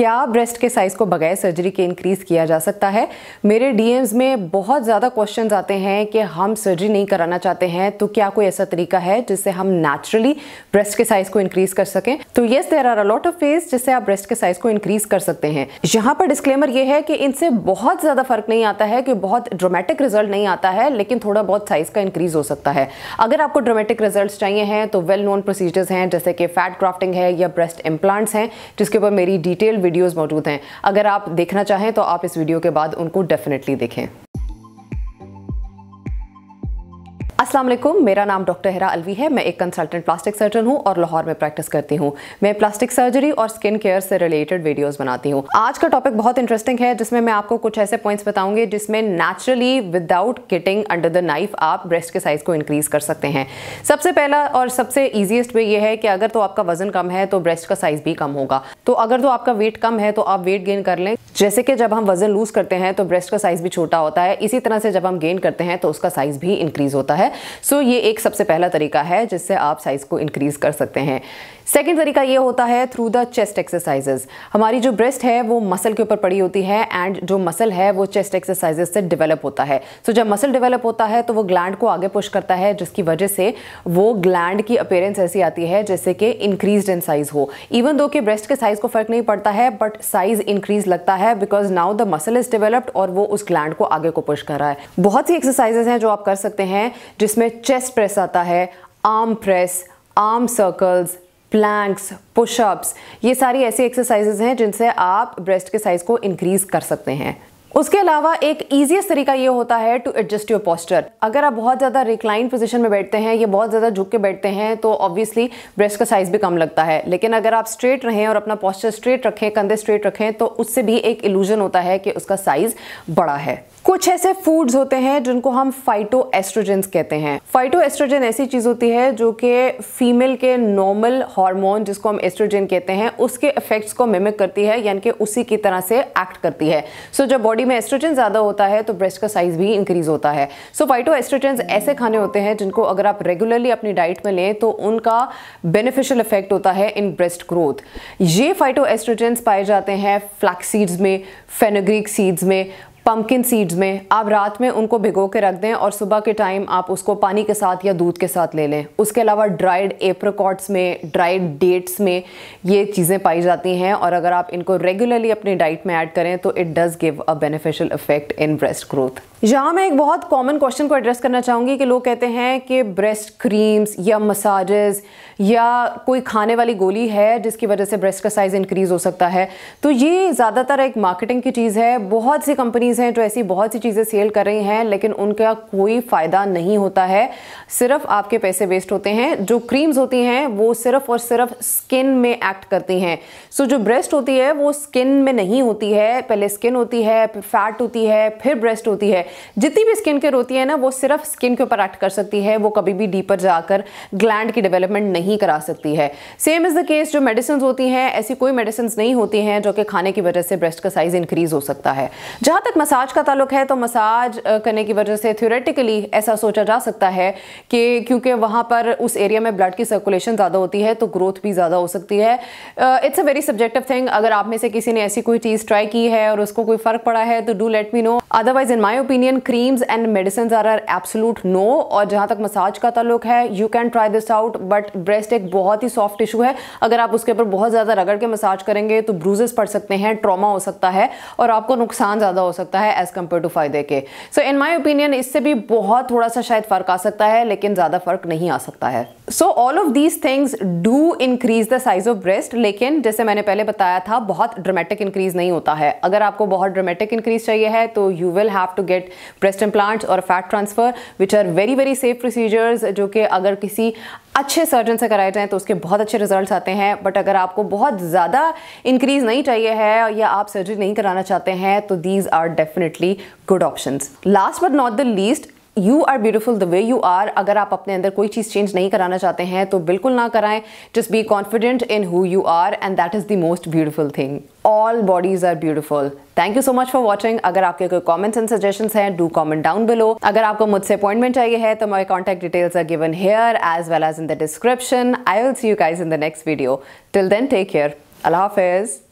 क्या ब्रेस्ट के साइज़ को बगैर सर्जरी के इंक्रीज़ किया जा सकता है मेरे डीएम्स में बहुत ज़्यादा क्वेश्चन आते हैं कि हम सर्जरी नहीं कराना चाहते हैं तो क्या कोई ऐसा तरीका है जिससे हम नेचुरली ब्रेस्ट के साइज़ को इंक्रीज़ कर सकें तो yes there are a lot of face जिससे आप ब्रेस्ट के साइज़ को इंक्रीज़ कर सकते हैं यहाँ पर डिस्क्लेमर यह है कि इनसे बहुत ज़्यादा फ़र्क नहीं आता है कि बहुत ड्रोमेटिक रिजल्ट नहीं आता है लेकिन थोड़ा बहुत साइज़ का इंक्रीज़ हो सकता है अगर आपको ड्रोमेटिक रिजल्ट चाहिए हैं तो वेल नोन प्रोसीजर्स हैं जैसे कि फैट ग्राफ्टिंग है या ब्रेस्ट इम्प्लांट्स हैं जिसके ऊपर मेरी डिटेल वीडियोज़ मौजूद हैं अगर आप देखना चाहें तो आप इस वीडियो के बाद उनको डेफिनेटली देखें अस्सलाम वालेकुम मेरा नाम डॉक्टर हिरा अलवी है मैं एक कंसल्टेंट प्लास्टिक सर्जन हूँ और लाहौर में प्रैक्टिस करती हूँ मैं प्लास्टिक सर्जरी और स्किन केयर से रिलेटेड वीडियोस बनाती हूँ आज का टॉपिक बहुत इंटरेस्टिंग है जिसमें मैं आपको कुछ ऐसे पॉइंट्स बताऊंगी जिसमें naturally without getting under the knife आप ब्रेस्ट के साइज को इंक्रीज कर सकते हैं सबसे पहला और सबसे ईजिएस्ट वे ये है कि अगर तो आपका वजन कम है तो ब्रेस्ट का साइज भी कम होगा तो अगर तो आपका वेट कम है तो आप वेट गेन कर लें जैसे कि जब हम वजन लूज करते हैं तो ब्रेस्ट का साइज भी छोटा होता है इसी तरह से जब हम गेन करते हैं तो उसका साइज भी इंक्रीज होता है सो so, ये एक सबसे पहला तरीका है जिससे आप साइज़ को इंक्रीज़ कर सकते हैं सेकेंड तरीका ये होता है थ्रू द चेस्ट एक्सरसाइजेज हमारी जो ब्रेस्ट है वो मसल के ऊपर पड़ी होती है एंड जो मसल है वो चेस्ट एक्सरसाइजेज से डेवलप होता है सो so, जब मसल डेवलप होता है तो वो ग्लैंड को आगे पुश करता है जिसकी वजह से वो ग्लैंड की अपेयरेंस ऐसी आती है जैसे कि इंक्रीज इन साइज़ हो इवन दो कि ब्रेस्ट के साइज़ को फ़र्क नहीं पड़ता है बट साइज़ इंक्रीज लगता है because now the muscle is developed और वो उस ग्लैंड को आगे को पुश कर रहा है बहुत सी एक्सरसाइजेज हैं जो आप कर सकते हैं जिसमें चेस्ट प्रेस आता है arm press arm circles planks pushups ये सारी ऐसी एक्सरसाइजेज हैं जिनसे आप ब्रेस्ट के साइज़ को इंक्रीज़ कर सकते हैं उसके अलावा एक ईजिएस्ट तरीका ये होता है टू एडजस्ट योर पोस्चर अगर आप बहुत ज़्यादा रिक्लाइन पोजीशन में बैठते हैं या बहुत ज़्यादा झुक के बैठते हैं तो ऑब्वियसली ब्रेस्ट का साइज़ भी कम लगता है लेकिन अगर आप स्ट्रेट रहें और अपना पोस्चर स्ट्रेट रखें कंधे स्ट्रेट रखें तो उससे भी एक इल्यूजन होता है कि उसका साइज़ बड़ा है कुछ ऐसे फूड्स होते हैं जिनको हम फाइटो एस्ट्रोजेंस कहते हैं फाइटो एस्ट्रोजन ऐसी चीज़ होती है जो कि फीमेल के नॉर्मल हार्मोन जिसको हम एस्ट्रोजन कहते हैं उसके इफेक्ट्स को मिमिक करती है यानी कि उसी की तरह से एक्ट करती है सो so, जब बॉडी बॉडी में एस्ट्रोजन ज़्यादा होता है तो ब्रेस्ट का साइज भी इंक्रीज होता है सो फाइटो एस्ट्रोजन ऐसे खाने होते हैं जिनको अगर आप रेगुलरली अपनी डाइट में लें तो उनका बेनिफिशियल इफेक्ट होता है इन ब्रेस्ट ग्रोथ ये फाइटो एस्ट्रोजन्स पाए जाते हैं फ्लैक्स सीड्स में फेनोग्रिक सीड्स में पम्पकिन सीड्स में आप रात में उनको भिगो के रख दें और सुबह के टाइम आप उसको पानी के साथ या दूध के साथ ले लें उसके अलावा ड्राइड एप्रिकॉट्स में ड्राइड डेट्स में ये चीज़ें पाई जाती हैं और अगर आप इनको रेगुलरली अपने डाइट में ऐड करें तो it does give a beneficial effect in breast growth यहाँ मैं एक बहुत कॉमन क्वेश्चन को एड्रेस करना चाहूँगी कि लोग कहते हैं कि ब्रेस्ट क्रीम्स या मसाजेस या कोई खाने वाली गोली है जिसकी वजह से ब्रेस्ट का साइज़ इंक्रीज़ हो सकता है तो ये ज़्यादातर एक मार्केटिंग की चीज़ है बहुत सी कंपनी कंपनीज़ हैं जो ऐसी बहुत सी चीज़ें सेल कर रही हैं लेकिन उनका कोई फ़ायदा नहीं होता है सिर्फ आपके पैसे वेस्ट होते हैं जो क्रीम्स होती हैं वो सिर्फ और सिर्फ स्किन में एक्ट करती हैं सो जो ब्रेस्ट होती है वो स्किन में नहीं होती है पहले स्किन होती है फैट होती है फिर ब्रेस्ट होती है जितनी भी स्किन केयर होती है ना वो सिर्फ स्किन के ऊपर एक्ट कर सकती है वो कभी भी डीपर जाकर ग्लैंड की डेवलपमेंट नहीं करा सकती है सेम इज़ द केस जो मेडिसिन होती हैं ऐसी कोई मेडिसिन नहीं होती हैं जो कि खाने की वजह से ब्रेस्ट का साइज़ इंक्रीज़ हो सकता है जहाँ तक मसाज का ताल्लुक है तो मसाज करने की वजह से थ्योरेटिकली ऐसा सोचा जा सकता है कि क्योंकि वहाँ पर उस एरिया में ब्लड की सर्कुलेशन ज़्यादा होती है तो ग्रोथ भी ज़्यादा हो सकती है it's a very subjective thing अगर आप में से किसी ने ऐसी कोई चीज़ ट्राई की है और उसको कोई फ़र्क पड़ा है तो do let me know otherwise in my opinion creams and medicine are are absolute no और जहाँ तक मसाज का ताल्लुक है you can try this out but breast एक बहुत ही सॉफ्ट इशू है अगर आप उसके ऊपर बहुत ज़्यादा रगड़ के मसाज करेंगे तो ब्रूजेस पड़ सकते हैं ट्रामा हो सकता है और आपको नुकसान ज़्यादा हो सकता है सकता है एज कम्पेयर टू फायदे के सो इन माई ओपिनियन इससे भी बहुत थोड़ा सा शायद फर्क आ सकता है लेकिन ज़्यादा फर्क नहीं आ सकता है so all of these things do increase the size of breast लेकिन जैसे मैंने पहले बताया था बहुत ड्रामेटिक इंक्रीज नहीं होता है अगर आपको बहुत ड्रामेटिक इंक्रीज चाहिए है तो you will have to get breast implants और fat transfer which are very very safe procedures जो कि अगर किसी अच्छे सर्जन से कराए जाएँ तो उसके बहुत अच्छे रिजल्ट्स आते हैं बट अगर आपको बहुत ज़्यादा इंक्रीज़ नहीं चाहिए है या आप सर्जरी नहीं कराना चाहते हैं तो these are definitely good options last but not the least you are beautiful the way you are अगर आप अपने अंदर कोई चीज़ चेंज नहीं कराना चाहते हैं तो बिल्कुल ना कराएं just be confident in who you are and that is the most beautiful thing all bodies are beautiful thank you so much for watching अगर आपके कोई कॉमेंट्स एंड सजेशन हैं डू कॉमेंट डाउन बिलो अगर आपको मुझसे appointment चाहिए है तो my contact details are given here as well as in the description I will see you guys in the next video till then take care Allah हाफिज़